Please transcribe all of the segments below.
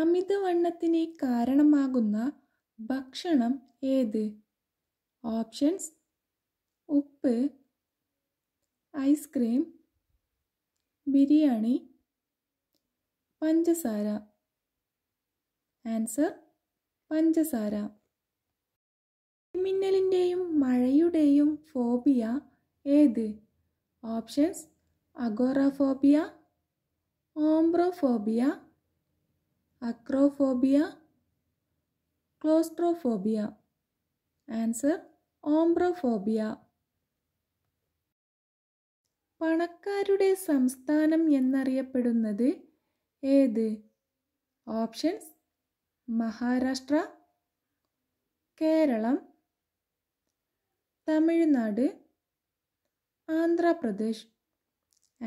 അമിതവണ്ണത്തിന് കാരണമാകുന്ന ഭക്ഷണം ഏത് ഓപ്ഷൻസ് ഉപ്പ് ഐസ്ക്രീം ബിരിയാണി പഞ്ചസാര ആൻസർ പഞ്ചസാര മിന്നലിൻ്റെയും മഴയുടെയും ഫോബിയ ഏത് options agoraphobia ombrophobia acrophobia claustrophobia answer ombrophobia പണക്കാരുടെ സംസ്ഥാനം എന്നറിയപ്പെടുന്നത് ഏത് ഓപ്ഷൻസ് മഹാരാഷ്ട്ര കേരളം തമിഴ്നാട് ആന്ധ്രാപ്രദേശ്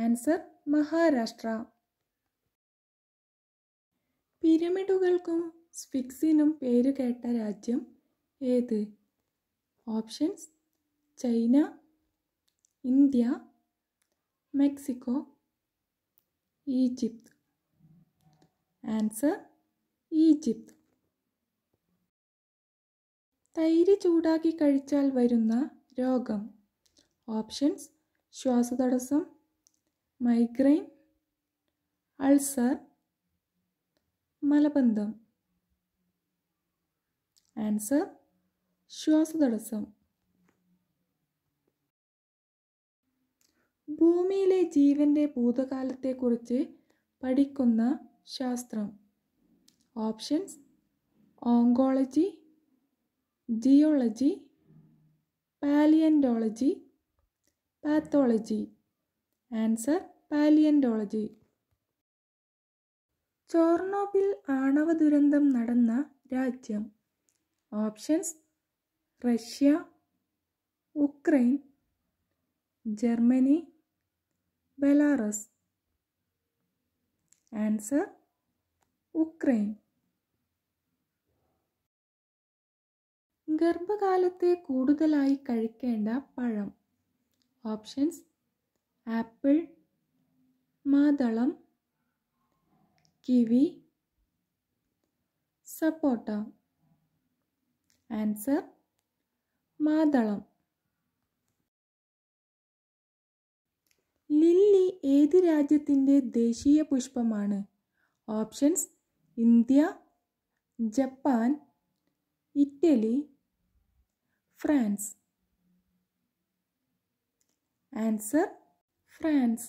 ആൻസർ മഹാരാഷ്ട്ര പിരമിഡുകൾക്കും സ്ഫിക്സിനും പേരുകേട്ട രാജ്യം ഏത് options China India Mexico Egypt answer Egypt തൈര് ചൂടാക്കി കഴിച്ചാൽ വരുന്ന രോഗം ഓപ്ഷൻസ് ശ്വാസതടസ്സം മൈഗ്രെയിൻ അൾസർ മലബന്ധം ആൻസർ ശ്വാസതടസ്സം ഭൂമിയിലെ ജീവന്റെ ഭൂതകാലത്തെക്കുറിച്ച് പഠിക്കുന്ന ശാസ്ത്രം options oncology geology palaeontology pathology answer palaeontology Chernobyl ആണവ ദുരന്തം നടന്ന രാജ്യം options Russia Ukraine Germany Belarus answer Ukraine ഗർഭകാലത്തെ കൂടുതലായി കഴിക്കേണ്ട പഴം ഓപ്ഷൻസ് ആപ്പിൾ മാതളം കിവി സപ്പോട്ട ആൻസർ മാതളം ലില്ലി ഏത് രാജ്യത്തിൻ്റെ ദേശീയ പുഷ്പമാണ് options India Japan Italy France answer France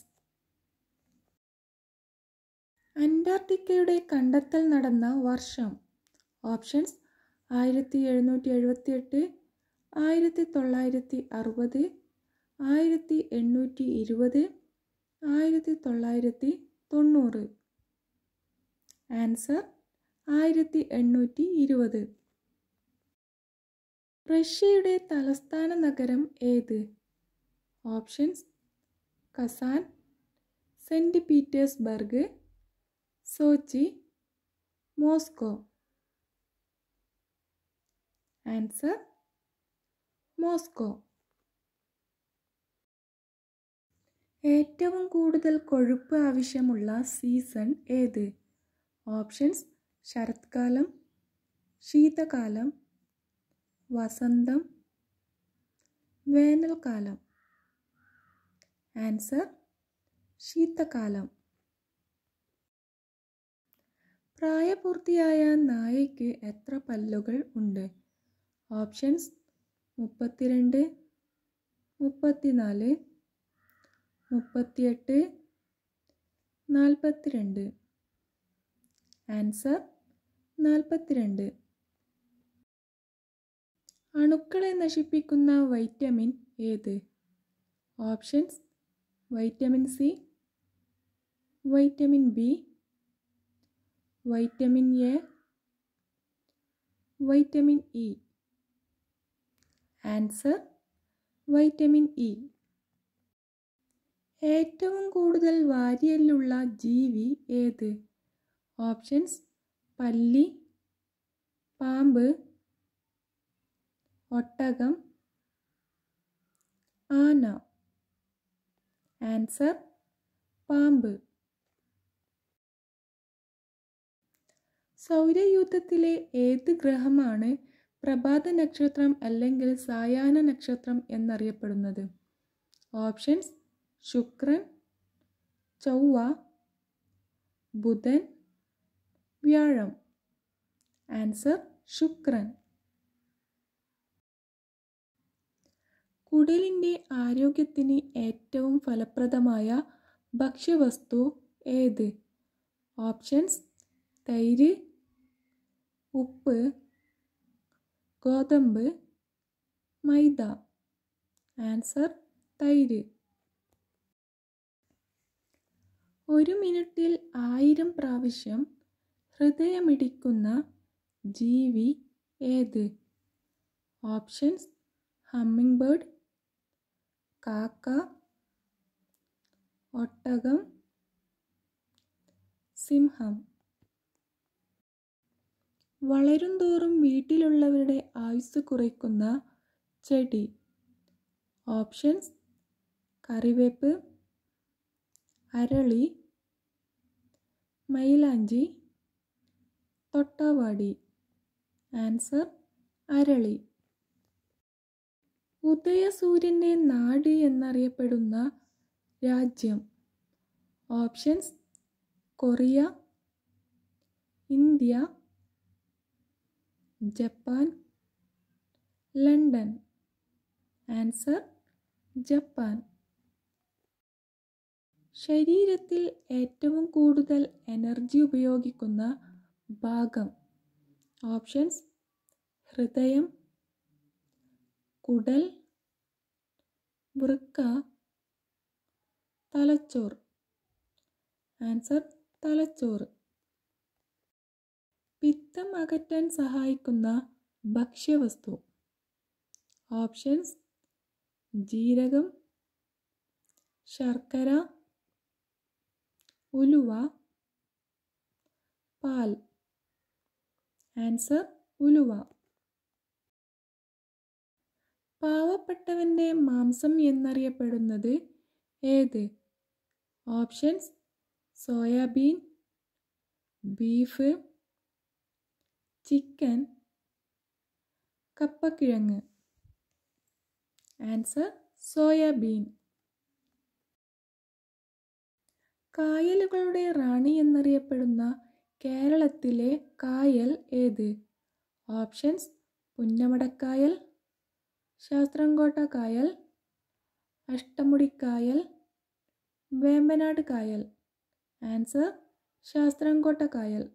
അന്റാർട്ടിക്കയുടെ കണ്ടെത്തൽ നടന്ന വർഷം ഓപ്ഷൻസ് ആയിരത്തി എഴുന്നൂറ്റി എഴുപത്തി എട്ട് ആയിരത്തി തൊള്ളായിരത്തി അറുപത് ആയിരത്തി എണ്ണൂറ്റി ഇരുപത് ആയിരത്തി തൊള്ളായിരത്തി തൊണ്ണൂറ് ആൻസർ ആയിരത്തി എണ്ണൂറ്റി ഇരുപത് റഷ്യയുടെ തലസ്ഥാന നഗരം ഏത് options Kazan Saint Petersburg Sochi Moscow answer Moscow ഏറ്റവും കൂടുതൽ കൊഴുപ്പ് ആവശ്യമുള്ള സീസൺ ഏത് ഓപ്ഷൻസ് ശരത്കാലം ശീതകാലം വസന്തം വേനൽക്കാലം ആൻസർ ശീതകാലം പ്രായപൂർത്തിയായ നായയ്ക്ക് എത്ര പല്ലുകൾ ഉണ്ട് ഓപ്ഷൻസ് മുപ്പത്തിരണ്ട് മുപ്പത്തിനാല് മുപ്പത്തിയെട്ട് നാൽപ്പത്തിരണ്ട് ആൻസർ നാൽപ്പത്തിരണ്ട് അണുക്കളെ നശിപ്പിക്കുന്ന വൈറ്റമിൻ ഏത് options vitamin C vitamin B vitamin A vitamin E answer vitamin E ഏറ്റവും കൂടുതൽ വാരിയല്ലുള്ള ജീവി ഏത് ഓപ്ഷൻസ് പല്ലി പാമ്പ് ഒട്ടകം ആന ആൻസർ പാമ്പ് സൗരയൂഥത്തിലെ ഏത് ഗ്രഹമാണ് പ്രഭാത നക്ഷത്രം അല്ലെങ്കിൽ സായാഹ്ന നക്ഷത്രം എന്നറിയപ്പെടുന്നത് ഓപ്ഷൻസ് ശുക്രൻ ചൊവ്വ ബുധൻ വ്യാഴം ആൻസർ ശുക്രൻ കുടലിൻ്റെ ആരോഗ്യത്തിന് ഏറ്റവും ഫലപ്രദമായ ഭക്ഷ്യവസ്തു ഏത് ഓപ്ഷൻസ് തൈര് ഉപ്പ് ഗോതമ്പ് മൈദ ആൻസർ തൈര് ഒരു മിനിറ്റിൽ ആയിരം പ്രാവശ്യം ഹൃദയമിടിക്കുന്ന ജീവി ഏത് ഓപ്ഷൻസ് ഹമ്മിങ് ബേർഡ് കാക്ക ഒട്ടകം സിംഹം തോറും വീട്ടിലുള്ളവരുടെ ആയുസ് കുറയ്ക്കുന്ന ചെടി ഓപ്ഷൻസ് കറിവേപ്പ് അരളി മൈലാഞ്ചി തൊട്ടാവാടി ആൻസർ അരളി ഉദയസൂര്യൻ്റെ നാട് എന്നറിയപ്പെടുന്ന രാജ്യം options Korea India Japan London answer Japan ശരീരത്തിൽ ഏറ്റവും കൂടുതൽ എനർജി ഉപയോഗിക്കുന്ന ഭാഗം ഓപ്ഷൻസ് ഹൃദയം കുടൽ വൃക്ക തലച്ചോർ ആൻസർ തലച്ചോറ് പിത്തം അകറ്റാൻ സഹായിക്കുന്ന ഭക്ഷ്യവസ്തു ഓപ്ഷൻസ് ജീരകം ശർക്കര ഉലുവ പാൽ ആൻസർ ഉലുവ പാവപ്പെട്ടവൻ്റെ മാംസം എന്നറിയപ്പെടുന്നത് ഏത് ഓപ്ഷൻസ് സോയാബീൻ ബീഫ് ചിക്കൻ കപ്പക്കിഴങ്ങ് ആൻസർ സോയാബീൻ കായലുകളുടെ റാണി എന്നറിയപ്പെടുന്ന കേരളത്തിലെ കായൽ ഏത് ഓപ്ഷൻസ് പുന്നമടക്കായൽ ശാസ്ത്രംകോട്ട കായൽ അഷ്ടമുടിക്കായൽ വേമ്പനാട് കായൽ ആൻസർ ശാസ്ത്രംകോട്ട കായൽ